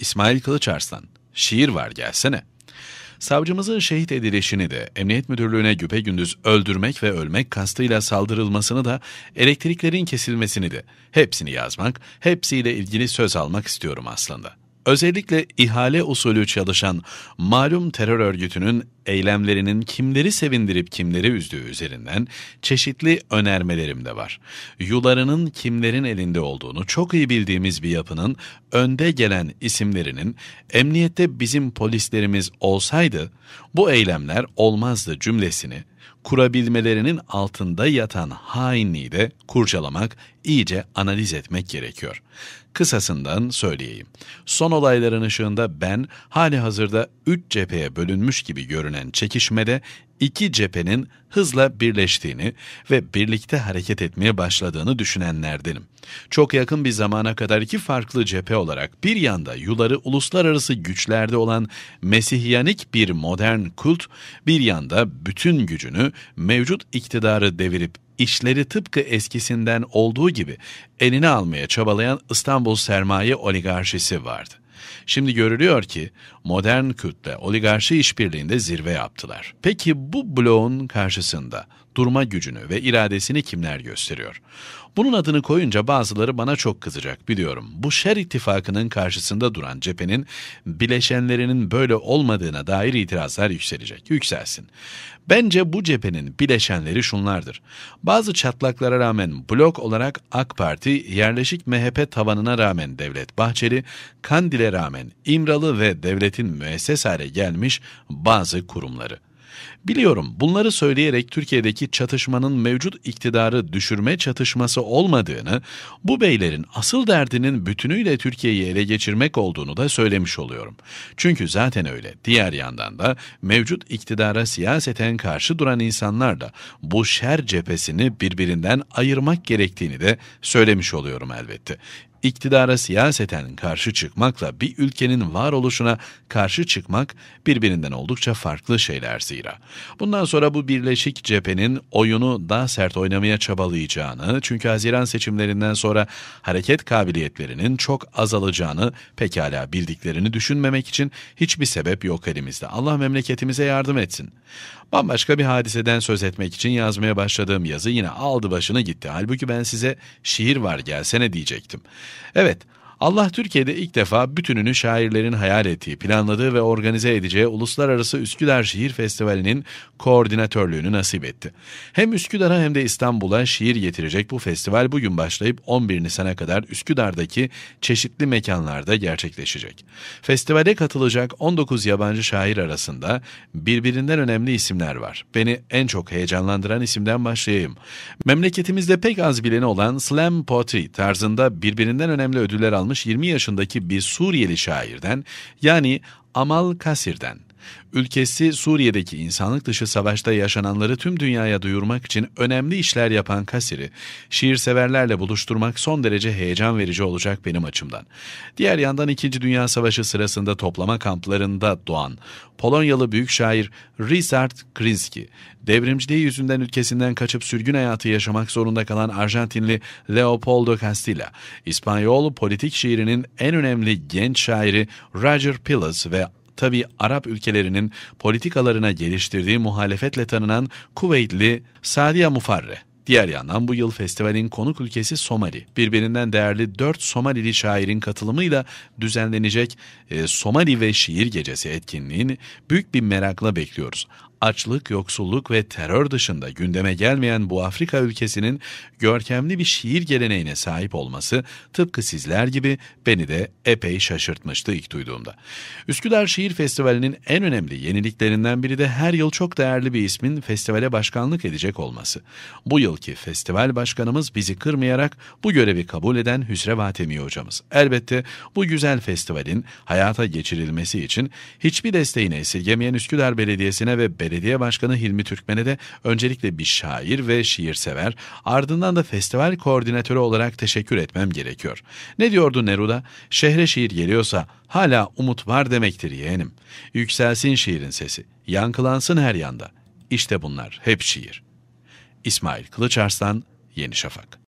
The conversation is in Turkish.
İsmail Kılıçarslan, şiir var gelsene. Savcımızın şehit edilişini de emniyet müdürlüğüne gündüz öldürmek ve ölmek kastıyla saldırılmasını da elektriklerin kesilmesini de hepsini yazmak, hepsiyle ilgili söz almak istiyorum aslında.'' Özellikle ihale usulü çalışan malum terör örgütünün eylemlerinin kimleri sevindirip kimleri üzdüğü üzerinden çeşitli önermelerim de var. Yularının kimlerin elinde olduğunu çok iyi bildiğimiz bir yapının önde gelen isimlerinin emniyette bizim polislerimiz olsaydı bu eylemler olmazdı cümlesini kurabilmelerinin altında yatan hainliği de kurcalamak, iyice analiz etmek gerekiyor. Kısasından söyleyeyim. Son olayların ışığında ben hali hazırda üç cepheye bölünmüş gibi görünen çekişmede iki cephenin hızla birleştiğini ve birlikte hareket etmeye başladığını düşünenlerdenim. Çok yakın bir zamana kadar iki farklı cephe olarak bir yanda yuları uluslararası güçlerde olan Mesihiyanik bir modern kult, bir yanda bütün gücünü mevcut iktidarı devirip işleri tıpkı eskisinden olduğu gibi eline almaya çabalayan İstanbul sermaye oligarşisi vardı. Şimdi görülüyor ki modern Kürt'le oligarşi işbirliğinde zirve yaptılar. Peki bu bloğun karşısında durma gücünü ve iradesini kimler gösteriyor? Bunun adını koyunca bazıları bana çok kızacak biliyorum. Bu şer ittifakının karşısında duran cephenin bileşenlerinin böyle olmadığına dair itirazlar yükselecek. Yükselsin. Bence bu cephenin bileşenleri şunlardır. Bazı çatlaklara rağmen blok olarak AK Parti, yerleşik MHP tavanına rağmen Devlet Bahçeli, Kandil'e rağmen İmralı ve devletin müesses hale gelmiş bazı kurumları. Biliyorum bunları söyleyerek Türkiye'deki çatışmanın mevcut iktidarı düşürme çatışması olmadığını, bu beylerin asıl derdinin bütünüyle Türkiye'yi ele geçirmek olduğunu da söylemiş oluyorum. Çünkü zaten öyle. Diğer yandan da mevcut iktidara siyaseten karşı duran insanlar da bu şer cephesini birbirinden ayırmak gerektiğini de söylemiş oluyorum elbette iktidara siyaseten karşı çıkmakla bir ülkenin varoluşuna karşı çıkmak birbirinden oldukça farklı şeyler zira. Bundan sonra bu birleşik cephenin oyunu daha sert oynamaya çabalayacağını, çünkü Haziran seçimlerinden sonra hareket kabiliyetlerinin çok azalacağını pekala bildiklerini düşünmemek için hiçbir sebep yok elimizde. Allah memleketimize yardım etsin. Bambaşka bir hadiseden söz etmek için yazmaya başladığım yazı yine aldı başını gitti. Halbuki ben size şiir var gelsene diyecektim. Evet Allah Türkiye'de ilk defa bütününü şairlerin hayal ettiği, planladığı ve organize edeceği Uluslararası Üsküdar Şiir Festivali'nin koordinatörlüğünü nasip etti. Hem Üsküdar'a hem de İstanbul'a şiir getirecek bu festival bugün başlayıp 11 Nisan'a kadar Üsküdar'daki çeşitli mekanlarda gerçekleşecek. Festivale katılacak 19 yabancı şair arasında birbirinden önemli isimler var. Beni en çok heyecanlandıran isimden başlayayım. Memleketimizde pek az bileni olan slam poetry tarzında birbirinden önemli ödüller almış almış 20 yaşındaki bir Suriyeli şairden yani Amal Kasir'den Ülkesi Suriye'deki insanlık dışı savaşta yaşananları tüm dünyaya duyurmak için önemli işler yapan Kasir'i şiirseverlerle buluşturmak son derece heyecan verici olacak benim açımdan. Diğer yandan 2. Dünya Savaşı sırasında toplama kamplarında doğan Polonyalı büyük şair Richard Krinski, devrimciliği yüzünden ülkesinden kaçıp sürgün hayatı yaşamak zorunda kalan Arjantinli Leopoldo Castilla, İspanyol politik şiirinin en önemli genç şairi Roger Pilas ve Tabi Arap ülkelerinin politikalarına geliştirdiği muhalefetle tanınan Kuveytli Sadia Mufarre. Diğer yandan bu yıl festivalin konuk ülkesi Somali. Birbirinden değerli 4 Somalili şairin katılımıyla düzenlenecek e, Somali ve Şiir Gecesi etkinliğini büyük bir merakla bekliyoruz açlık, yoksulluk ve terör dışında gündeme gelmeyen bu Afrika ülkesinin görkemli bir şiir geleneğine sahip olması tıpkı sizler gibi beni de epey şaşırtmıştı ilk duyduğumda. Üsküdar Şiir Festivali'nin en önemli yeniliklerinden biri de her yıl çok değerli bir ismin festivale başkanlık edecek olması. Bu yılki festival başkanımız bizi kırmayarak bu görevi kabul eden Hüsrev Hatemi hocamız. Elbette bu güzel festivalin hayata geçirilmesi için hiçbir desteğini esirgemeyen Üsküdar Belediyesi'ne ve Belediye Başkanı Hilmi Türkmen'e de öncelikle bir şair ve şiirsever, ardından da festival koordinatörü olarak teşekkür etmem gerekiyor. Ne diyordu Neruda? Şehre şiir geliyorsa hala umut var demektir yeğenim. Yükselsin şiirin sesi, yankılansın her yanda. İşte bunlar hep şiir. İsmail Kılıçarslan, Yeni Şafak